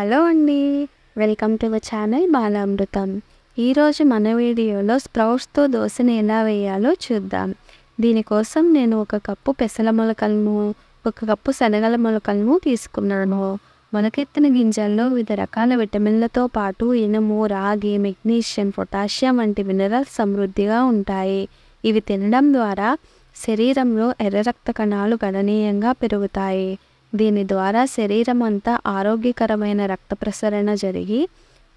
hello అండి welcome to my channel Balamrutham ఈరోజు మన వీడియోలో స్ప్రౌట్స్తో దోశని ఎలా వేయాలో చూద్దాం దీనికోసం నేను ఒక కప్పు పెసల మొలకలను ఒక కప్పు శనగల మొలకలను తీసుకున్నాను మొలకెత్తిన గింజల్లో వివిధ రకాల విటమిన్లతో పాటు ఇనుము రాగి మెగ్నీషియం పొటాషియం వంటి మినరల్స్ సమృద్ధిగా ఉంటాయి ఇవి తినడం ద్వారా శరీరంలో ఎర్ర రక్త కణాలు గణనీయంగా పెరుగుతాయి దీని ద్వారా శరీరం అంతా ఆరోగ్యకరమైన రక్త ప్రసరణ జరిగి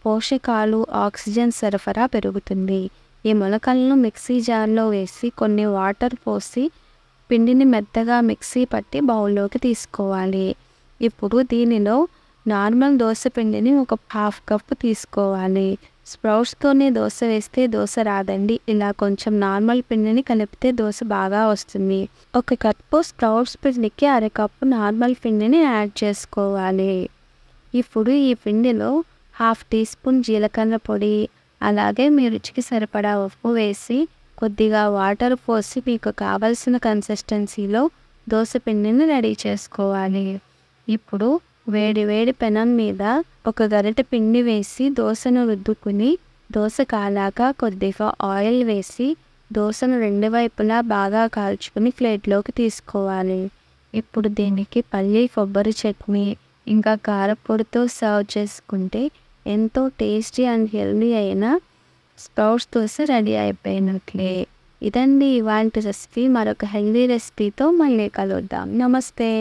పోషకాలు ఆక్సిజన్ సరఫరా పెరుగుతుంది ఈ మొలకలను మిక్సీ జార్లో వేసి కొన్ని వాటర్ పోసి పిండిని మెత్తగా మిక్సీ పట్టి బౌల్లోకి తీసుకోవాలి ఇప్పుడు దీనిలో నార్మల్ దోశ పిండిని ఒక హాఫ్ కప్ తీసుకోవాలి స్ప్రౌట్స్తోనే దోశ వేస్తే దోశ రాదండి ఇలా కొంచెం నార్మల్ పిండిని కలిపితే దోశ బాగా వస్తుంది ఒక కప్పు స్ప్రౌట్స్ పిండికి అరకప్పు నార్మల్ పిండిని యాడ్ చేసుకోవాలి ఇప్పుడు ఈ పిండిలో హాఫ్ టీ స్పూన్ జీలకర్ర పొడి అలాగే మీ రుచికి సరిపడా ఉప్పు వేసి కొద్దిగా వాటర్ పోసి మీకు కావలసిన కన్సిస్టెన్సీలో దోశ పిండిని రెడీ చేసుకోవాలి ఇప్పుడు వేడి వేడి పెనం మీద ఒక గరిట పిండి వేసి దోశను రుద్దుకుని దోశ కాలాక కొద్దిగా ఆయిల్ వేసి దోశను రెండు వైపులా బాగా కాల్చుకుని ప్లేట్లోకి తీసుకోవాలి ఇప్పుడు దీనికి పల్లి కొబ్బరి చట్నీ ఇంకా కారపొడితో సర్వ్ చేసుకుంటే ఎంతో టేస్టీ అండ్ హెల్దీ అయిన స్ప్రౌట్స్ దోశ రెడీ అయిపోయినట్లే ఇదండి ఇవాంటి రెసిపీ మరొక హెల్దీ రెసిపీతో మళ్ళీ కలుద్దాం నమస్తే